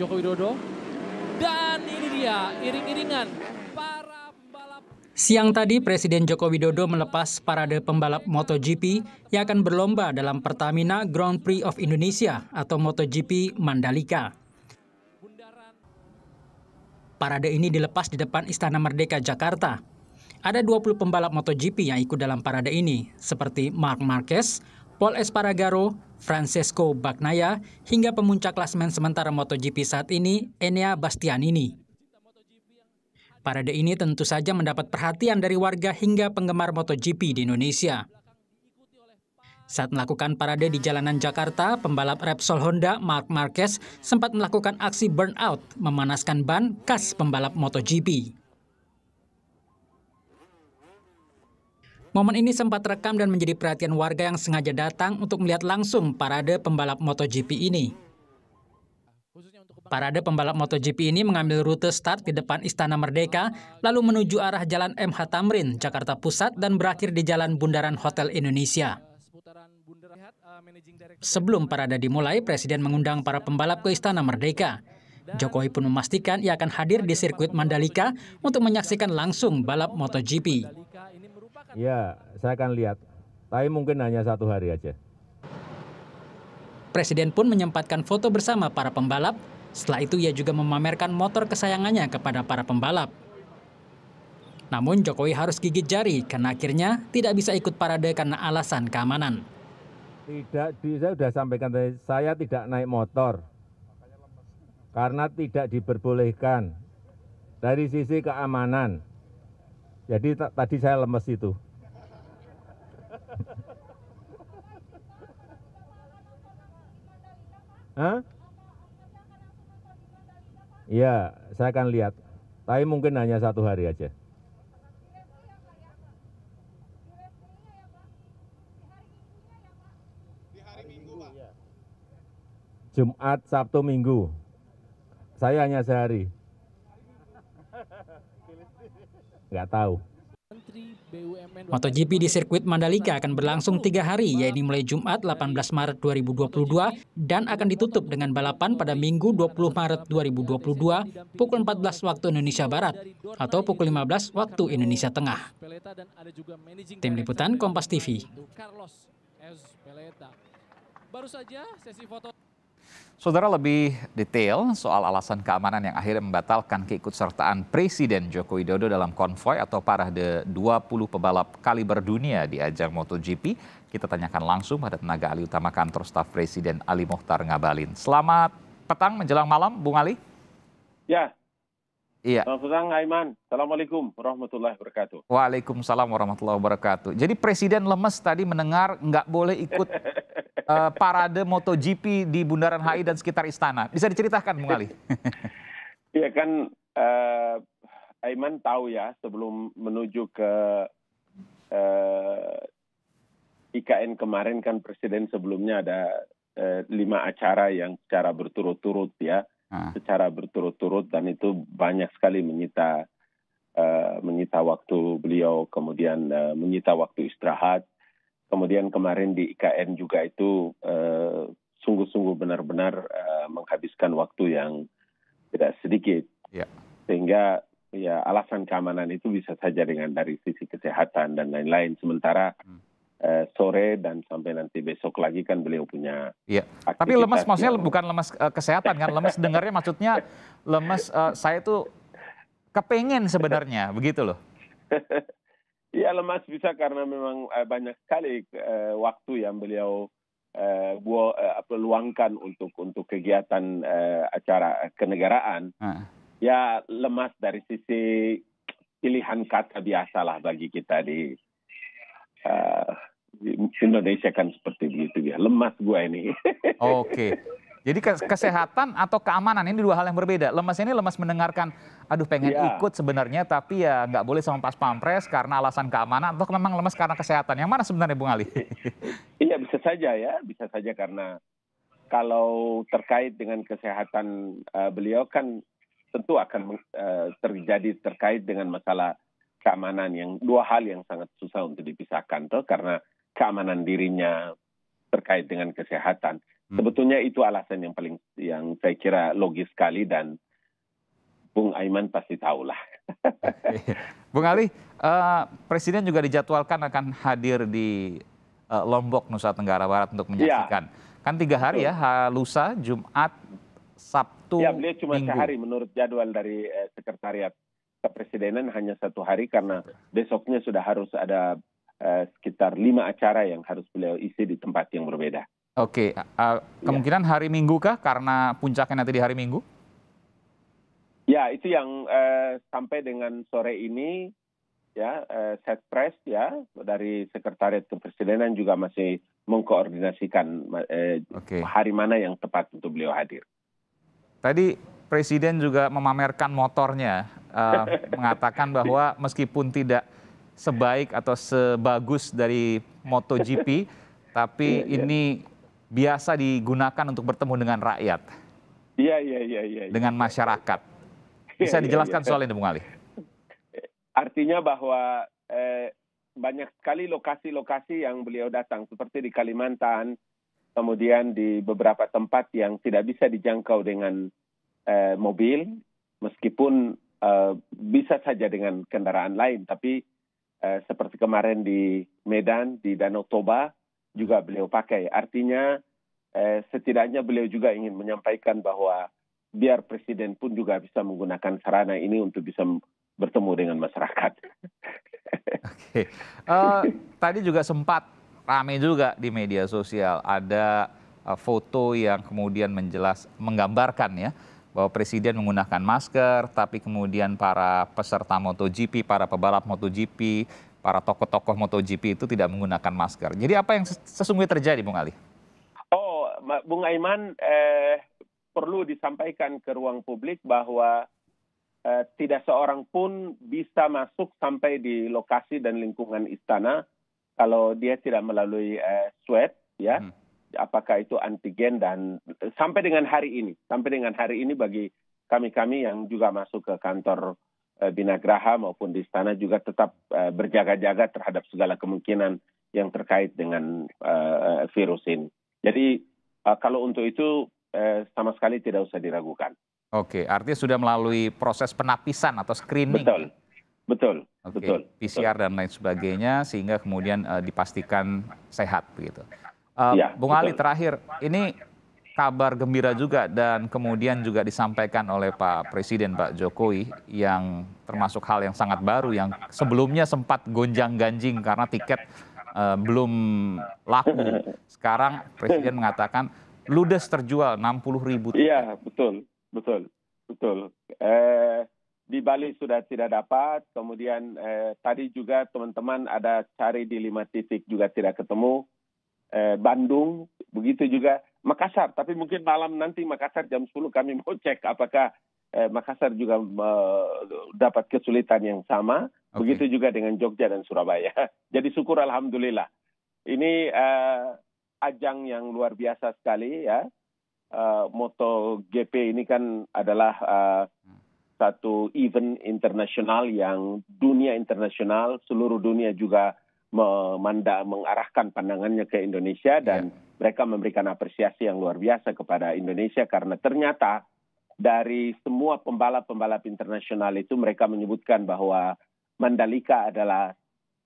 Joko Widodo. Dan ini dia iring-iringan para pembalap. Siang tadi Presiden Joko Widodo melepas parade pembalap MotoGP yang akan berlomba dalam Pertamina Grand Prix of Indonesia atau MotoGP Mandalika. Parade ini dilepas di depan Istana Merdeka Jakarta. Ada 20 pembalap MotoGP yang ikut dalam parade ini, seperti Mark Marquez, Paul Espargaro, Francesco Bagnaia, hingga pemuncak klasemen sementara MotoGP saat ini, Enea Bastianini. Parade ini tentu saja mendapat perhatian dari warga hingga penggemar MotoGP di Indonesia. Saat melakukan parade di jalanan Jakarta, pembalap Repsol Honda Mark Marquez sempat melakukan aksi burnout, memanaskan ban khas pembalap MotoGP. Momen ini sempat rekam dan menjadi perhatian warga yang sengaja datang untuk melihat langsung parade pembalap MotoGP ini. Parade pembalap MotoGP ini mengambil rute start di depan Istana Merdeka, lalu menuju arah Jalan MH Tamrin, Jakarta Pusat, dan berakhir di Jalan Bundaran Hotel Indonesia. Sebelum parade dimulai, Presiden mengundang para pembalap ke Istana Merdeka. Jokowi pun memastikan ia akan hadir di sirkuit Mandalika untuk menyaksikan langsung balap MotoGP. Ya, saya akan lihat. Tapi mungkin hanya satu hari aja. Presiden pun menyempatkan foto bersama para pembalap. Setelah itu ia juga memamerkan motor kesayangannya kepada para pembalap. Namun Jokowi harus gigit jari karena akhirnya tidak bisa ikut parade karena alasan keamanan. Tidak, saya sudah sampaikan tadi, saya tidak naik motor karena tidak diperbolehkan dari sisi keamanan. Jadi tadi saya lemes itu. Iya, saya akan lihat. Tapi mungkin hanya satu hari aja. Jumat, Sabtu, Minggu. Saya hanya sehari. nggak tahu. MotoGP di sirkuit Mandalika akan berlangsung tiga hari, yaitu mulai Jumat 18 Maret 2022 dan akan ditutup dengan balapan pada Minggu 20 Maret 2022 pukul 14 waktu Indonesia Barat atau pukul 15 waktu Indonesia Tengah. Tim Liputan Kompas TV. Baru saja sesi foto Saudara lebih detail soal alasan keamanan yang akhirnya membatalkan keikutsertaan Presiden Joko Widodo dalam konvoi atau parade 20 pebalap kaliber dunia di ajang MotoGP. Kita tanyakan langsung pada tenaga ahli utama kantor staf Presiden Ali Mohtar Ngabalin. Selamat petang menjelang malam, Bung Ali. Ya. Iya. Selamat petang, Aiman. Assalamualaikum warahmatullahi wabarakatuh. Waalaikumsalam warahmatullahi wabarakatuh. Jadi Presiden lemes tadi mendengar nggak boleh ikut uh, parade MotoGP di Bundaran HI dan sekitar istana? Bisa diceritakan, Bung Ali? Iya kan, uh, Aiman tahu ya sebelum menuju ke uh, eh, IKN kemarin kan Presiden sebelumnya ada uh, lima acara yang secara berturut-turut ya, ah. secara berturut-turut dan itu banyak sekali menyita uh, menyita waktu beliau, kemudian uh, menyita waktu istirahat Kemudian kemarin di IKN juga itu eh, sungguh-sungguh benar-benar uh, menghabiskan waktu yang tidak sedikit. Ya. Sehingga ya alasan keamanan itu bisa saja dengan dari sisi kesehatan dan lain-lain. Sementara hmm. uh, sore dan sampai nanti besok lagi kan beliau punya. Iya. Tapi lemas maksudnya bukan lemas uh, kesehatan kan, lemas dengarnya maksudnya lemas uh, saya tuh kepengen sebenarnya begitu loh. Ya lemas bisa karena memang eh, banyak sekali uh, waktu yang beliau uh, eh, gua uh, peluangkan untuk untuk kegiatan uh, acara kenegaraan. Uh. Ya lemas dari sisi pilihan kata biasalah bagi kita di uh, Indonesia kan seperti begitu ya. Lemas gua ini. Oke. Okay. Jadi kesehatan atau keamanan ini dua hal yang berbeda. Lemas ini lemas mendengarkan, aduh pengen ya. ikut sebenarnya tapi ya nggak boleh sama pas pampres karena alasan keamanan atau memang lemas karena kesehatan. Yang mana sebenarnya Bung Ali? Iya bisa saja ya, bisa saja karena kalau terkait dengan kesehatan uh, beliau kan tentu akan uh, terjadi terkait dengan masalah keamanan yang dua hal yang sangat susah untuk dipisahkan tuh karena keamanan dirinya terkait dengan kesehatan Hmm. Sebetulnya itu alasan yang paling yang saya kira logis sekali dan Bung Aiman pasti tahu lah. Iya. Bung Ali, uh, Presiden juga dijadwalkan akan hadir di uh, Lombok, Nusa Tenggara Barat untuk iya. menyaksikan. Ya. Kan tiga hari ya, Betul. ya, Lusa, Jumat, Sabtu, Ya, beliau cuma minggu. sehari menurut jadwal dari eh, Sekretariat Kepresidenan hanya satu hari karena besoknya sudah harus ada eh, sekitar lima acara yang harus beliau isi di tempat yang berbeda. Oke, uh, kemungkinan ya. hari Minggu kah karena puncaknya nanti di hari Minggu? Ya, itu yang uh, sampai dengan sore ini ya uh, set press ya dari Sekretariat Kepresidenan juga masih mengkoordinasikan uh, eh, okay. hari mana yang tepat untuk beliau hadir. Tadi Presiden juga memamerkan motornya, uh, mengatakan bahwa meskipun tidak sebaik atau sebagus dari MotoGP, tapi ya, ini biasa digunakan untuk bertemu dengan rakyat. Iya, iya, iya, iya. iya. Dengan masyarakat. Bisa ya, dijelaskan ya, ya. soal ini, Bung Ali? Artinya bahwa eh, banyak sekali lokasi-lokasi yang beliau datang, seperti di Kalimantan, kemudian di beberapa tempat yang tidak bisa dijangkau dengan eh, mobil, meskipun eh, bisa saja dengan kendaraan lain, tapi eh, seperti kemarin di Medan, di Danau Toba, juga beliau pakai. Artinya eh, setidaknya beliau juga ingin menyampaikan bahwa biar presiden pun juga bisa menggunakan sarana ini untuk bisa bertemu dengan masyarakat. Oke, uh, tadi juga sempat ramai juga di media sosial ada uh, foto yang kemudian menjelas menggambarkan ya bahwa presiden menggunakan masker, tapi kemudian para peserta MotoGP, para pebalap MotoGP para tokoh-tokoh MotoGP itu tidak menggunakan masker. Jadi apa yang sesungguhnya terjadi, Bung Ali? Oh, Bung Aiman, eh, perlu disampaikan ke ruang publik bahwa eh, tidak seorang pun bisa masuk sampai di lokasi dan lingkungan istana kalau dia tidak melalui eh, swab, ya. Hmm. Apakah itu antigen dan sampai dengan hari ini, sampai dengan hari ini bagi kami-kami yang juga masuk ke kantor Eh, binagraha maupun di istana juga tetap eh, berjaga-jaga terhadap segala kemungkinan yang terkait dengan eh, virus ini. Jadi kalau untuk itu sama sekali tidak usah diragukan. Oke, artinya sudah melalui proses penapisan atau screening. Betul, betul, Oke, betul. PCR betul. dan lain sebagainya sehingga kemudian dipastikan sehat begitu. Uh, ya, Bung Ali terakhir, ini kabar gembira juga dan kemudian juga disampaikan oleh Pak Presiden Pak Jokowi yang termasuk hal yang sangat baru yang sebelumnya sempat gonjang-ganjing karena tiket uh, belum laku. Sekarang Presiden mengatakan ludes terjual 60 ribu. Iya, betul, betul, betul. Eh, di Bali sudah tidak dapat, kemudian eh, tadi juga teman-teman ada cari di lima titik juga tidak ketemu. Eh, Bandung begitu juga Makassar, tapi mungkin malam nanti Makassar jam 10 kami mau cek apakah eh, Makassar juga eh, dapat kesulitan yang sama. Okay. Begitu juga dengan Jogja dan Surabaya. Jadi syukur alhamdulillah. Ini eh, ajang yang luar biasa sekali ya. Eh, MotoGP ini kan adalah eh, satu event internasional yang dunia internasional, seluruh dunia juga memanda mengarahkan pandangannya ke Indonesia dan yeah mereka memberikan apresiasi yang luar biasa kepada Indonesia karena ternyata dari semua pembalap-pembalap internasional itu mereka menyebutkan bahwa Mandalika adalah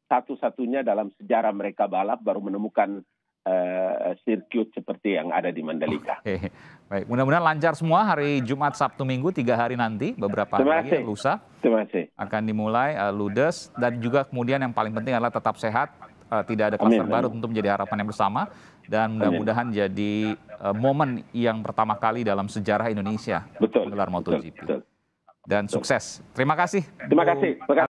satu-satunya dalam sejarah mereka balap baru menemukan uh, sirkuit seperti yang ada di Mandalika. Oke. Baik, mudah-mudahan lancar semua hari Jumat, Sabtu, Minggu tiga hari nanti beberapa Terima hari lusa. Terima kasih. Akan dimulai uh, ludes dan juga kemudian yang paling penting adalah tetap sehat, Eh, tidak ada kluster baru tentu menjadi harapan yang bersama dan mudah-mudahan jadi uh, momen yang pertama kali dalam sejarah Indonesia betul, gelar MotoGP. Betul, betul. Dan betul. sukses. Terima kasih. Terima kasih.